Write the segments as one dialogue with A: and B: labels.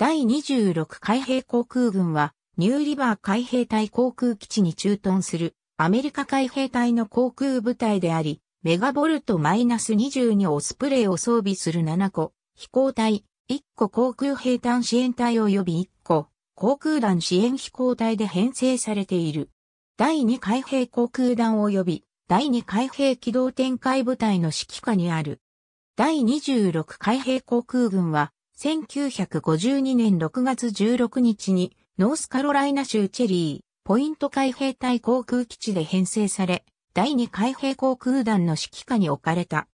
A: 第26海兵航空軍は、ニューリバー海兵隊航空基地に駐屯するアメリカ海兵隊の航空部隊であり、メガボルト -22 オスプレイを装備する7個、飛行隊、1個航空兵団支援隊及び1個、航空団支援飛行隊で編成されている。第2海兵航空団及び第2海兵機動展開部隊の指揮下にある。第26海兵航空軍は、1952年6月16日に、ノースカロライナ州チェリー、ポイント海兵隊航空基地で編成され、第2海兵航空団の指揮下に置かれた。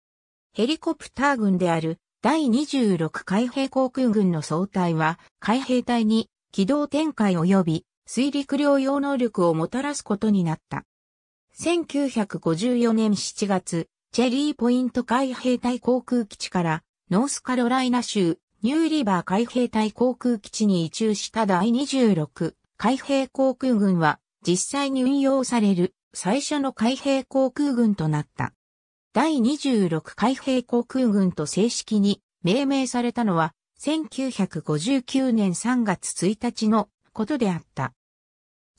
A: ヘリコプター軍である第26海兵航空軍の総隊は、海兵隊に機動展開及び水陸両用能力をもたらすことになった。1954年7月、チェリーポイント海兵隊航空基地からノースカロライナ州ニューリバー海兵隊航空基地に移駐した第26海兵航空軍は実際に運用される最初の海兵航空軍となった。第26海兵航空軍と正式に命名されたのは1959年3月1日のことであった。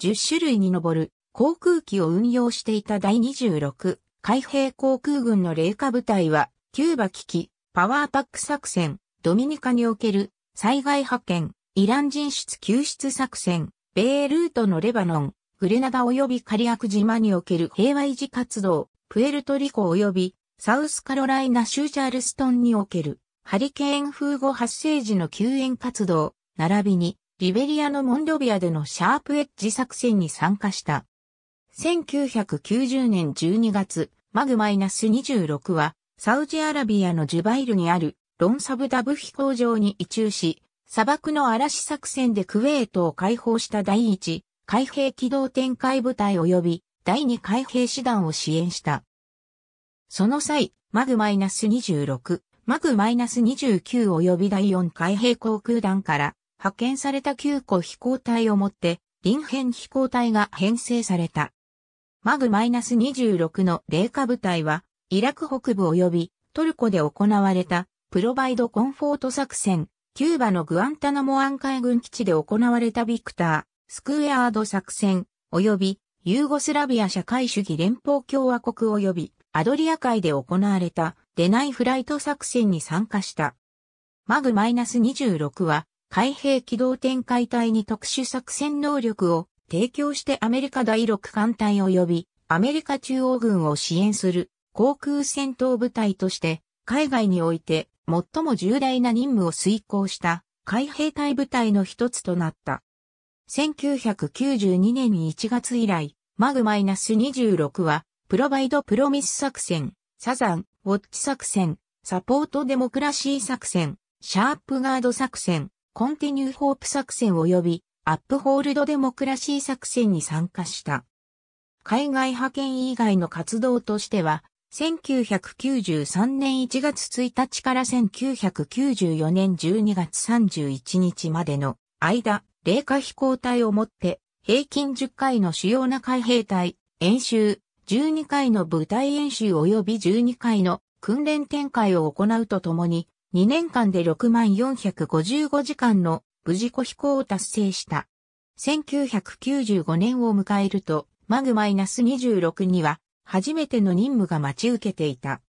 A: 10種類に上る航空機を運用していた第26海兵航空軍の霊下部隊はキューバ危機パワーパック作戦ドミニカにおける災害派遣、イラン人質救出作戦、米ルートのレバノン、グレナダ及びカリアク島における平和維持活動、プエルトリコ及びサウスカロライナ州チャールストンにおけるハリケーン風後発生時の救援活動、並びにリベリアのモンドビアでのシャープエッジ作戦に参加した。1990年12月、マグマイナス26は、サウジアラビアのジュバイルにあるロンサブダブ飛行場に移駐し、砂漠の嵐作戦でクウェートを解放した第1海兵機動展開部隊及び第2海兵師団を支援した。その際、マグマイナス26、マグマイナス29及び第4海兵航空団から派遣された9個飛行隊をもって、臨辺飛行隊が編成された。マグマイナス26の霊下部隊は、イラク北部及びトルコで行われたプロバイドコンフォート作戦、キューバのグアンタナモアン海軍基地で行われたビクター、スクエアード作戦、及びユーゴスラビア社会主義連邦共和国及びアドリア海で行われたデナイフライト作戦に参加した。マグ -26 は海兵機動展開隊に特殊作戦能力を提供してアメリカ第6艦隊及びアメリカ中央軍を支援する航空戦闘部隊として海外において最も重大な任務を遂行した海兵隊部隊の一つとなった。1992年1月以来、マグマイナス -26 は、プロバイドプロミス作戦、サザン、ウォッチ作戦、サポートデモクラシー作戦、シャープガード作戦、コンティニューホープ作戦及び、アップホールドデモクラシー作戦に参加した。海外派遣以外の活動としては、1993年1月1日から1994年12月31日までの間、霊下飛行隊をもって平均10回の主要な海兵隊演習、12回の部隊演習及び12回の訓練展開を行うとともに、2年間で6455時間の無事故飛行を達成した。1995年を迎えると、マグマイナス26には、初めての任務が待ち受けていた。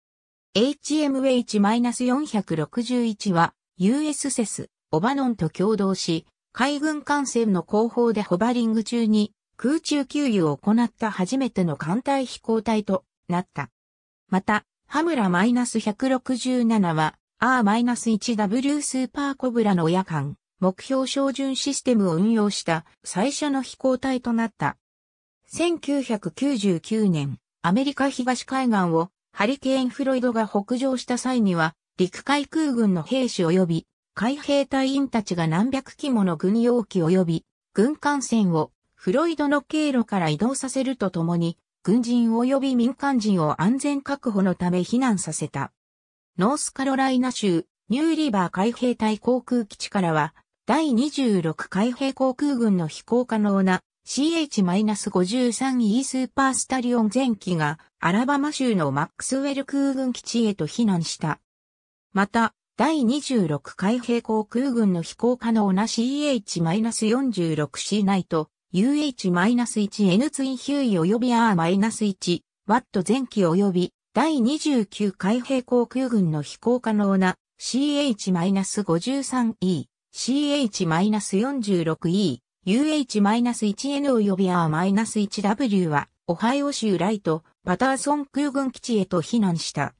A: HMH-461 は US セス、オバノンと共同し、海軍艦船の後方でホバリング中に空中給油を行った初めての艦隊飛行隊となった。また、ハムラ -167 は R-1W スーパーコブラの夜間、目標照準システムを運用した最初の飛行隊となった。1999年、アメリカ東海岸をハリケーンフロイドが北上した際には、陸海空軍の兵士及び、海兵隊員たちが何百機もの軍用機及び、軍艦船をフロイドの経路から移動させるとともに、軍人及び民間人を安全確保のため避難させた。ノースカロライナ州、ニューリバー海兵隊航空基地からは、第26海兵航空軍の飛行可能な CH-53E スーパースタリオン前期がアラバマ州のマックスウェル空軍基地へと避難した。また、第26海兵航空軍の飛行可能な CH-46C ナイト、UH-1N ツインヒューイ及び R-1 ワット前期及び第29海兵航空軍の飛行可能な CH-53E、CH-46E、UH-1N 及び R-1W は、オハイオ州ライト、パターソン空軍基地へと避難した。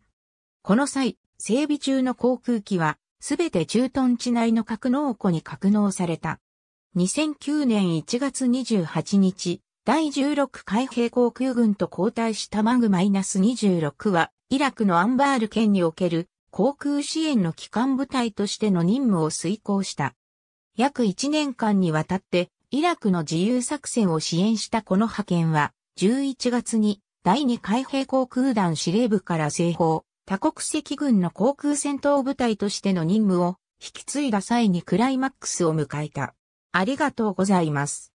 A: この際、整備中の航空機は、すべて駐屯地内の格納庫に格納された。2009年1月28日、第16海兵航空軍と交代したマグ -26 は、イラクのアンバール県における航空支援の機関部隊としての任務を遂行した。約1年間にわたってイラクの自由作戦を支援したこの派遣は、11月に第2海兵航空団司令部から西方、多国籍軍の航空戦闘部隊としての任務を引き継いだ際にクライマックスを迎えた。ありがとうございます。